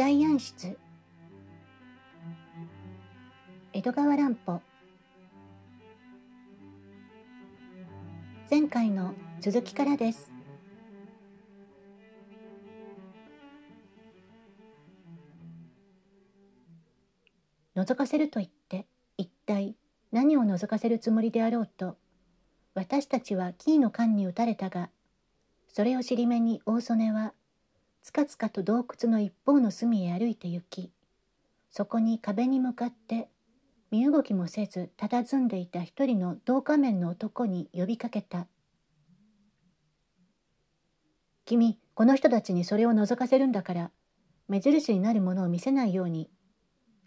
大安室江戸川乱歩前回の続きからです覗かせると言って一体何を覗かせるつもりであろうと私たちはキーの間に打たれたがそれを尻目に大曽根はつかつかと洞窟の一方の隅へ歩いて行きそこに壁に向かって身動きもせず佇んでいた一人の同仮面の男に呼びかけた「君この人たちにそれを覗かせるんだから目印になるものを見せないように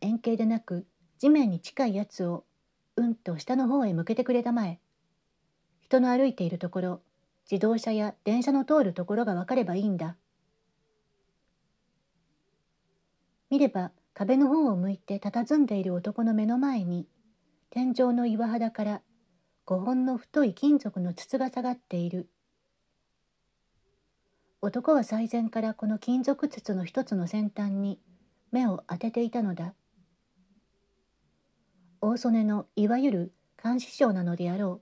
円形でなく地面に近いやつをうんと下の方へ向けてくれたまえ人の歩いているところ自動車や電車の通るところが分かればいいんだ」見れば壁の方を向いて佇んでいる男の目の前に天井の岩肌から5本の太い金属の筒が下がっている男は最前からこの金属筒の一つの先端に目を当てていたのだ大曽根のいわゆる監視長なのであろう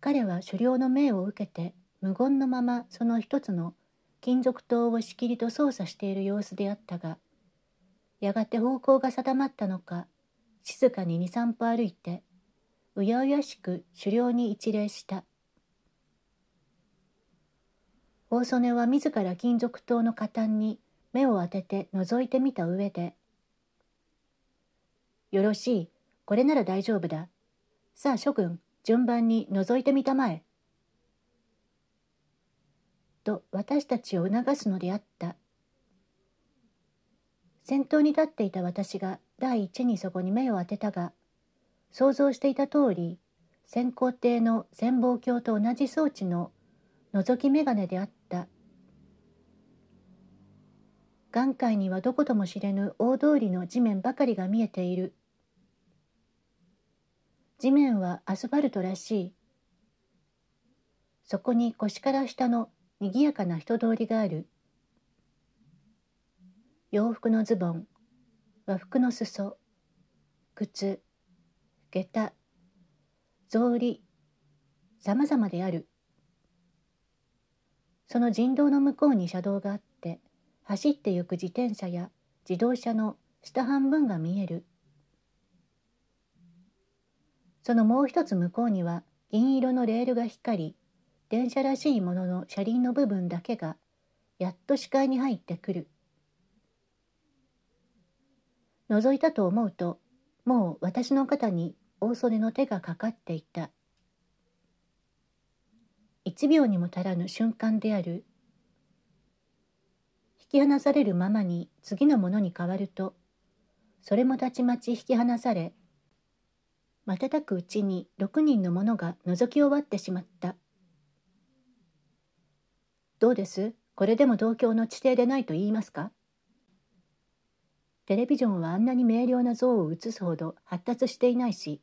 彼は狩猟の命を受けて無言のままその一つの金属灯をしきりと操作している様子であったがやがて方向が定まったのか静かに23歩歩いてうやうやしく狩猟に一礼した大曽根は自ら金属灯の下端に目を当てて覗いてみた上で「よろしいこれなら大丈夫ださあ諸君順番に覗いてみたまえ」と私たちを促すのであった先頭に立っていた私が第一にそこに目を当てたが想像していた通り潜航艇の潜望鏡と同じ装置の覗き眼鏡であった眼界にはどことも知れぬ大通りの地面ばかりが見えている地面はアスファルトらしいそこに腰から下のぎやかな人通りがある洋服のズボン和服の裾靴下駄草履ざまであるその人道の向こうに車道があって走ってゆく自転車や自動車の下半分が見えるそのもう一つ向こうには銀色のレールが光り電車らしいものの車輪の部分だけがやっと視界に入ってくる覗いたと思うともう私の肩に大袖の手がかかっていた1秒にも足らぬ瞬間である引き離されるままに次のものに変わるとそれもたちまち引き離され瞬くうちに6人のものが覗き終わってしまったどうですこれでも同郷の地底でないと言いますかテレビジョンはあんなに明瞭な像を映すほど発達していないし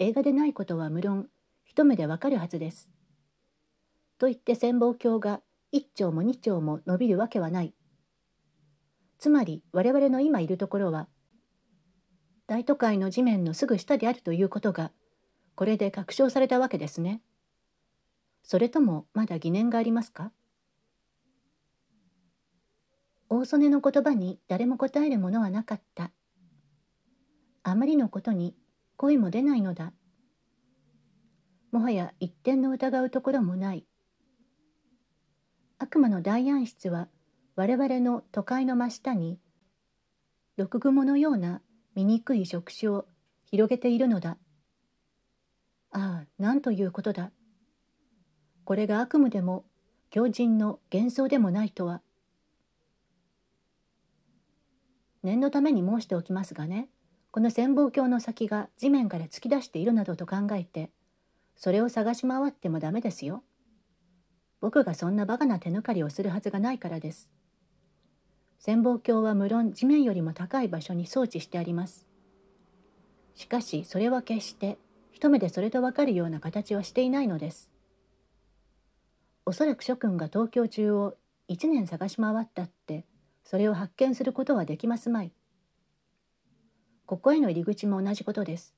映画でないことは無論一目でわかるはずです。と言って潜望鏡が1丁も2丁も伸びるわけはない。つまり我々の今いるところは大都会の地面のすぐ下であるということがこれで確証されたわけですね。それともまだ疑念がありますか大曽根の言葉に誰も答えるものはなかった。あまりのことに声も出ないのだ。もはや一点の疑うところもない。悪魔の大暗室は我々の都会の真下に毒蜘蛛のような醜い触手を広げているのだ。ああ、なんということだ。これが悪夢でも狂人の幻想でもないとは。念のために申しておきますがねこの潜望鏡の先が地面から突き出しているなどと考えてそれを探し回ってもダメですよ僕がそんなバカな手抜かりをするはずがないからです潜望鏡は無論地面よりも高い場所に装置してありますしかしそれは決して一目でそれとわかるような形はしていないのですおそらく諸君が東京中を1年探し回ったってそれを発見することはできますまい。ここへの入り口も同じことです。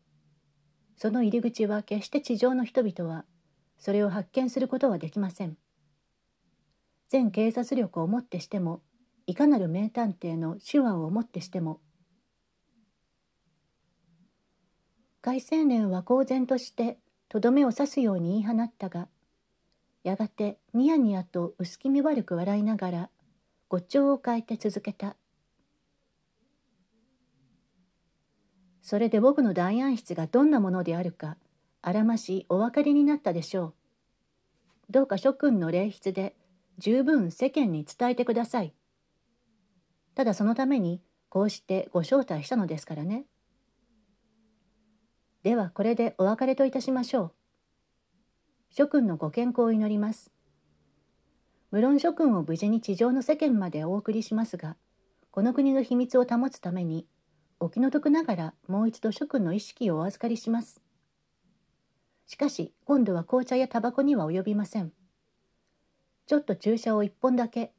その入り口は決して地上の人々はそれを発見することはできません。全警察力をもってしてもいかなる名探偵の手腕をもってしても外青年は公然としてとどめを刺すように言い放ったがやがてニヤニヤと薄気味悪く笑いながら語調を変えて続けた。それで僕の代案室がどんなものであるか、あらましお分かりになったでしょう。どうか諸君の礼筆で十分世間に伝えてください。ただそのためにこうしてご招待したのですからね。ではこれでお別れといたしましょう。諸君のご健康を祈ります。無論諸君を無事に地上の世間までお送りしますがこの国の秘密を保つためにお気の毒ながらもう一度諸君の意識をお預かりしますしかし今度は紅茶やタバコには及びませんちょっと注射を一本だけ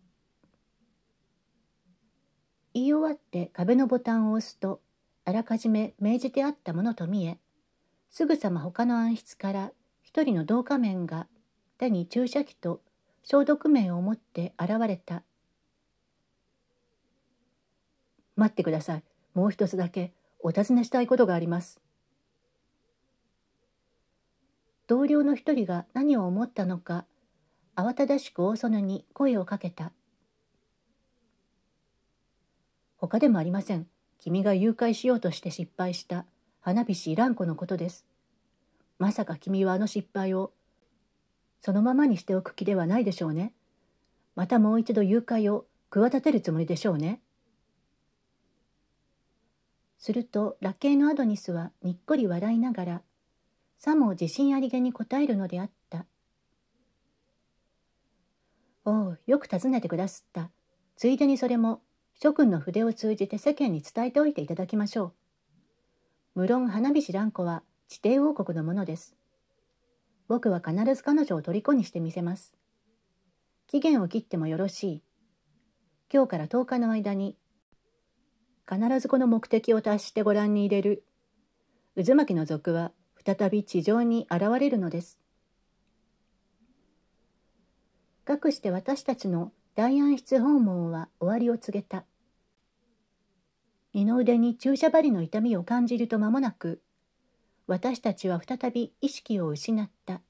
言い終わって壁のボタンを押すとあらかじめ命じてあったものと見えすぐさま他の暗室から一人の同仮面が手に注射器と消毒面を持って現れた待ってくださいもう一つだけお尋ねしたいことがあります同僚の一人が何を思ったのか慌ただしく大曽根に声をかけた他でもありません君が誘拐しようとして失敗した花火師菱蘭子のことですまさか君はあの失敗をそのままにしておく気ではないでしょうね。またもう一度誘拐を企てるつもりでしょうね。するとラケのアドニスはにっこり笑いながらさも自信ありげに答えるのであった「おおよく尋ねてくだすったついでにそれも諸君の筆を通じて世間に伝えておいていただきましょう」「無論花菱蘭子は地底王国のものです」僕は必ず彼女を虜にしてみせます。期限を切ってもよろしい。今日から10日の間に、必ずこの目的を達してご覧に入れる。渦巻きの族は再び地上に現れるのです。かくして私たちの大安室訪問は終わりを告げた。二の腕に注射針の痛みを感じると間もなく私たちは再び意識を失った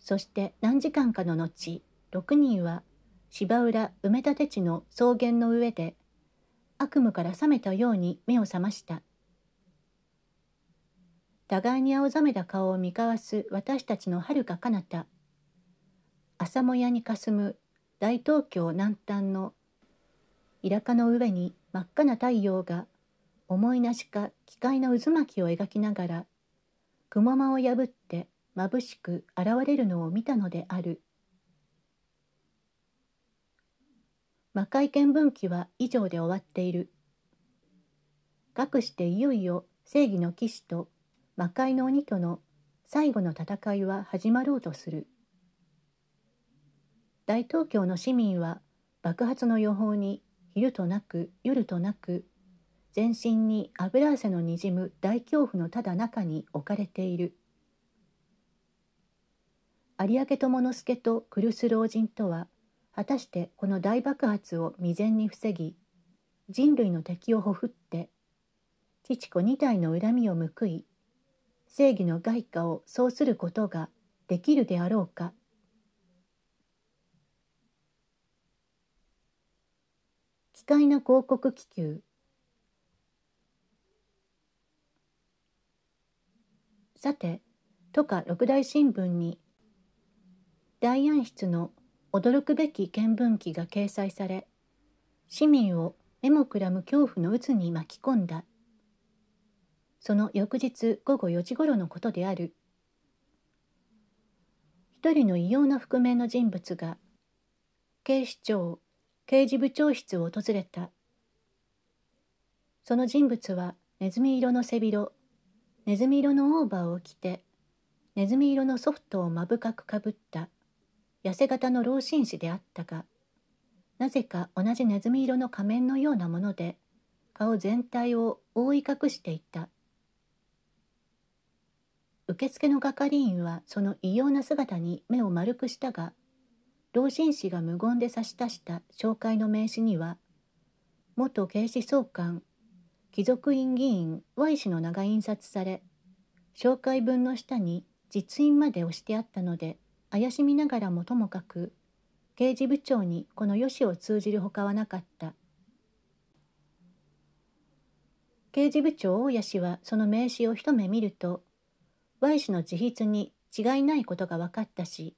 そして何時間かの後6人は芝浦埋め立て地の草原の上で悪夢から覚めたように目を覚ました互いに青ざめた顔を見交わす私たちのはるか彼方朝もやにかすむ大東京南端のイラカの上に真っ赤な太陽が思いなしか機械な渦巻きを描きながら雲間を破って眩しく現れるのを見たのである魔界見聞記は以上で終わっているかくしていよいよ正義の騎士と魔界の鬼との最後の戦いは始まろうとする大東京の市民は爆発の予報に昼となく夜となく全身に油汗のにじむ大恐怖のただ中に置かれている有明友之助と来栖老人とは果たしてこの大爆発を未然に防ぎ人類の敵をほふって父子二体の恨みを報い正義の外貨をそうすることができるであろうか奇怪な広告気球さてとか六大新聞に大安室の驚くべき見聞記が掲載され市民を目もくらむ恐怖の渦に巻き込んだその翌日午後4時ごろのことである一人の異様な覆面の人物が警視庁刑事部長室を訪れたその人物はネズミ色の背広ネズミ色のオーバーを着てネズミ色のソフトをまぶかくかぶった痩せ型の老紳士であったがなぜか同じネズミ色の仮面のようなもので顔全体を覆い隠していた受付の係員はその異様な姿に目を丸くしたが老紳士が無言で差し出した紹介の名刺には元警視総監貴族院議員 Y 氏の名が印刷され紹介文の下に実印まで押してあったので怪しみながらもともかく刑事部長にこのよしを通じるほかはなかった刑事部長大谷氏はその名刺を一目見ると Y 氏の自筆に違いないことが分かったし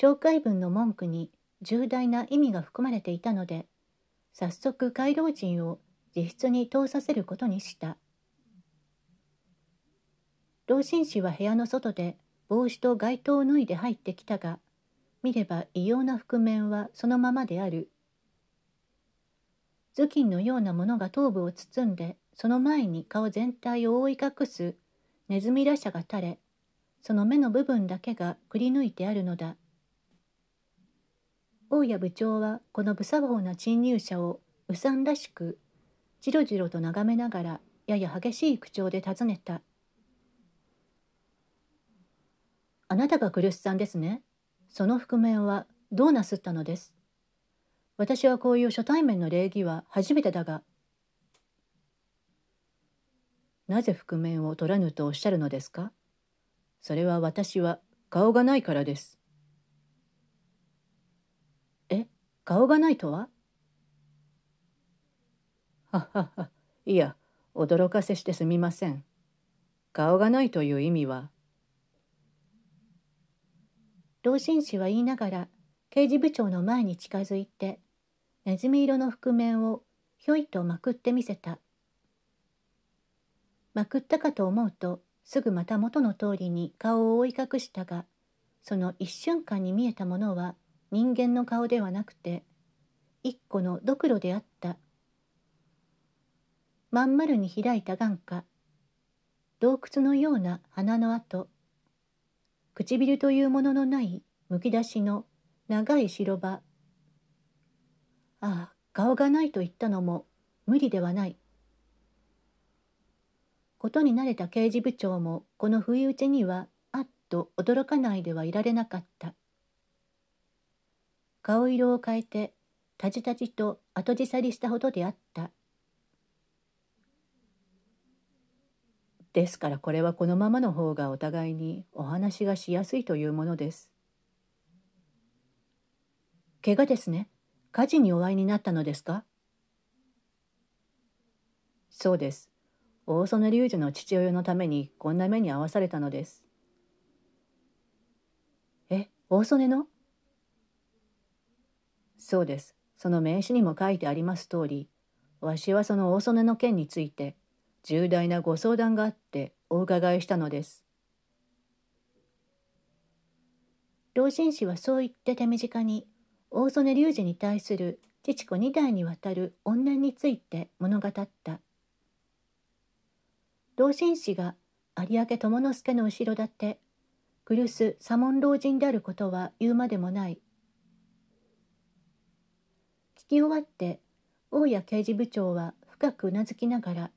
紹介文の文句に重大な意味が含まれていたので早速街道陣を自室に通させることにした老紳士は部屋の外で帽子と街灯を脱いで入ってきたが見れば異様な覆面はそのままである頭巾のようなものが頭部を包んでその前に顔全体を覆い隠すネズミらしゃが垂れその目の部分だけがくり抜いてあるのだ大谷部長はこの無作法な侵入者をうさんらしくじろじろと眺めながらやや激しい口調で尋ねた「あなたが苦しさんですねその覆面はどうなすったのです私はこういう初対面の礼儀は初めてだが」なぜ覆面を取らぬとおっしゃるのですかそれは私は顔がないからです。え顔がないとはははは、いや、驚かせしてすみません。顔がないという意味は。老紳士は言いながら、刑事部長の前に近づいて、ネズミ色の覆面をひょいとまくってみせた。まくったかと思うと、すぐまた元の通りに顔を覆い隠したが、その一瞬間に見えたものは人間の顔ではなくて、一個のドクロであった。まん丸に開いた眼下洞窟のような鼻の跡唇というもののないむき出しの長い白場ああ顔がないと言ったのも無理ではないことに慣れた刑事部長もこの不意打ちにはあっと驚かないではいられなかった顔色を変えてたじたじと後じさりしたほどであったですからこれはこのままの方がお互いにお話がしやすいというものです。怪我ですね。火事にお会いになったのですかそうです。大曽根隆二の父親のためにこんな目に遭わされたのです。え、大曽根のそうです。その名刺にも書いてあります通り、わしはその大曽根の件について、重大なご相談があってお伺いしたのです。老人氏はそう言って手短に大曽根隆二に対する父子二代にわたる怨念について物語った老人氏が有明友之助の後ろ盾苦す左門老人であることは言うまでもない聞き終わって大谷刑事部長は深くうなずきながら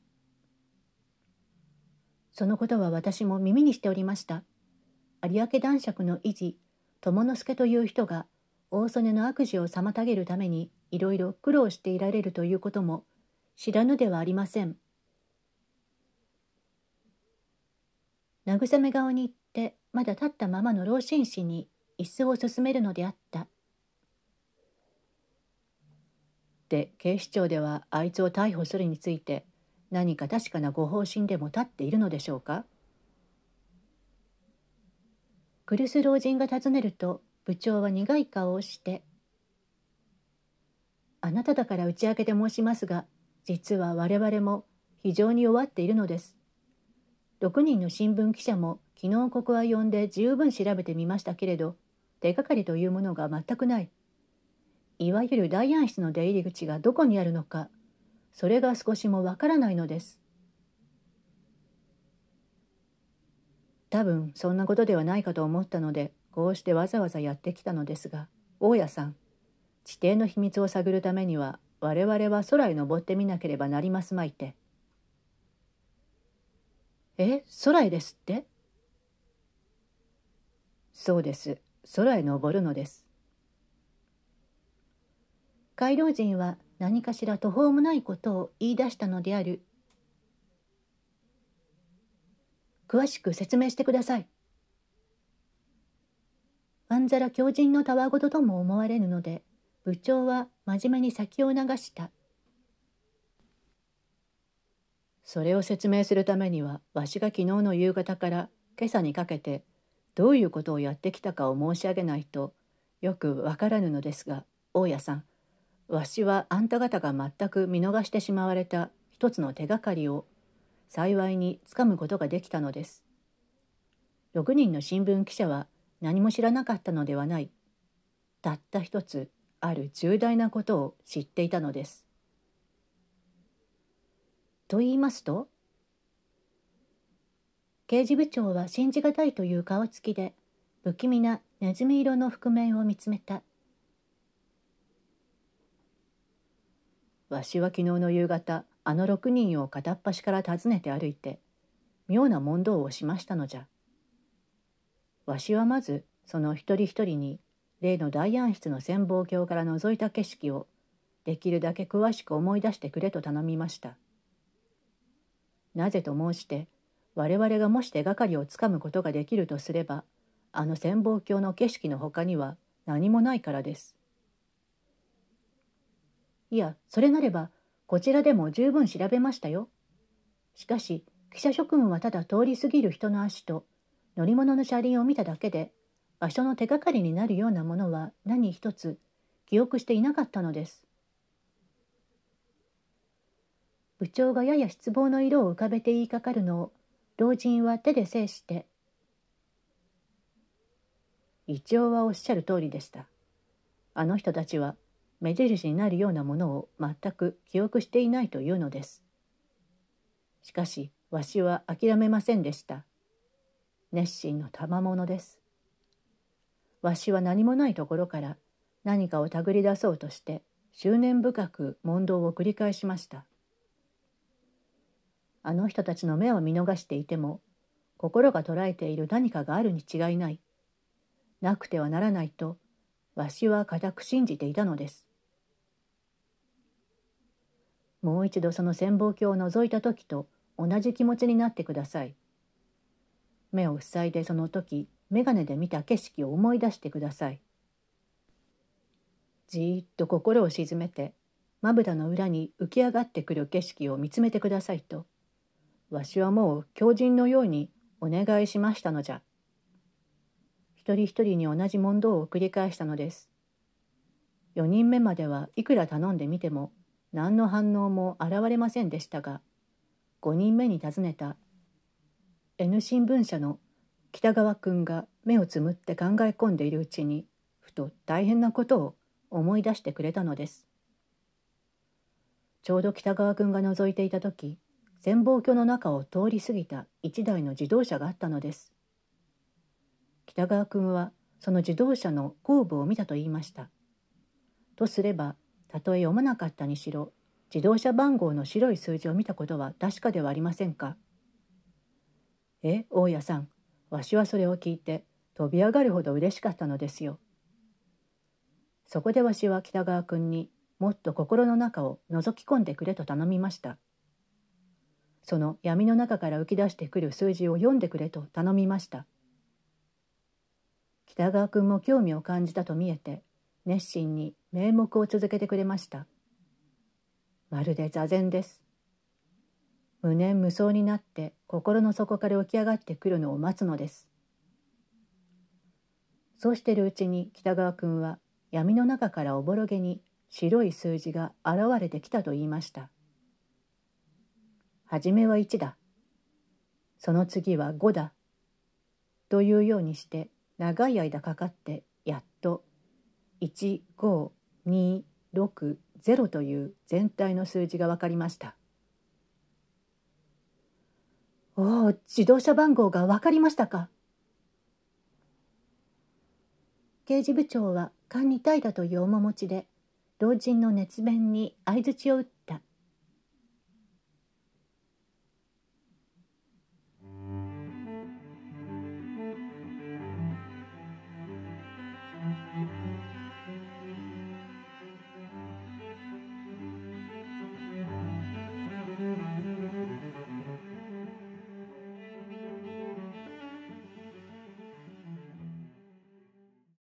そのことは私も耳にしておりました。有明男爵の維持、友之助という人が大曽根の悪事を妨げるためにいろいろ苦労していられるということも知らぬではありません。慰め顔に行ってまだ立ったままの老紳士に椅子を進めるのであった。で警視庁ではあいつを逮捕するについて何か確かなご方針でも立っているのでしょうかクルス老人が尋ねると部長は苦い顔をして「あなただから打ち明けて申しますが実は我々も非常に弱っているのです」6人の新聞記者も昨日ここは呼んで十分調べてみましたけれど手がかりというものが全くないいわゆる大安室の出入り口がどこにあるのかそれが少しもわからないのです多分そんなことではないかと思ったのでこうしてわざわざやってきたのですが大家さん地底の秘密を探るためには我々は空へ登ってみなければなりますまいて。え空へですってそうです空へ登るのです。回廊人は何かしら途方もないことを言い出したのである詳しく説明してくださいまんざら狂人のたわごととも思われるので部長は真面目に先を流したそれを説明するためにはわしが昨日の夕方から今朝にかけてどういうことをやってきたかを申し上げないとよくわからぬのですが大家さんわしはあんた方が全く見逃してしまわれた一つの手がかりを幸いにつかむことができたのです。6人の新聞記者は何も知らなかったのではない。たった一つある重大なことを知っていたのです。と言いますと刑事部長は信じがたいという顔つきで不気味なネズミ色の覆面を見つめた。わしは昨日の夕方あの6人を片っ端から訪ねて歩いて妙な問答をしましたのじゃ。わしはまずその一人一人に例の大安室の潜望鏡から覗いた景色をできるだけ詳しく思い出してくれと頼みました。なぜと申して我々がもし手がかりをつかむことができるとすればあの潜望鏡の景色のほかには何もないからです。いやそれなればこちらでも十分調べましたよしかし記者諸君はただ通り過ぎる人の足と乗り物の車輪を見ただけで場所の手がかりになるようなものは何一つ記憶していなかったのです部長がやや失望の色を浮かべて言いかかるのを老人は手で制して「一応はおっしゃる通りでした。あの人たちは目印になるようなものを全く記憶していないというのです。しかし、わしは諦めませんでした。熱心の賜物です。わしは何もないところから何かを手繰り出そうとして執念深く問答を繰り返しました。あの人たちの目を見逃していても心が捉えている何かがあるに違いない。なくてはならないとわしは固く信じていたのです。もう一度その潜望鏡を覗いた時と同じ気持ちになってください。目を塞いでその時眼鏡で見た景色を思い出してください。じーっと心を沈めてまぶたの裏に浮き上がってくる景色を見つめてくださいとわしはもう狂人のようにお願いしましたのじゃ。人一人に同じ問答を繰り返したのです。4人目まではいくら頼んでみても何の反応も現れませんでしたが5人目に尋ねた N 新聞社の北川君が目をつむって考え込んでいるうちにふと大変なことを思い出してくれたのですちょうど北川君が覗いていた時潜望鏡の中を通り過ぎた1台の自動車があったのです北川君はその自動車の後部を見たと言いました。とすればたとえ読まなかったにしろ自動車番号の白い数字を見たことは確かではありませんか。え大家さんわしはそれを聞いて飛び上がるほど嬉しかったのですよ。そこでわしは北川君にもっと心の中を覗き込んでくれと頼みました。その闇の中から浮き出してくる数字を読んでくれと頼みました。北川君も興味を感じたと見えて熱心に名目を続けてくれましたまるで座禅です無念無想になって心の底から起き上がってくるのを待つのですそうしてるうちに北川君は闇の中からおぼろげに白い数字が現れてきたと言いました初めは1だその次は5だというようにして長い間かかってやっと15260という全体の数字が分かりましたおお自動車番号が分かりましたか刑事部長は管理隊だという面持ちで老人の熱弁に相槌を打った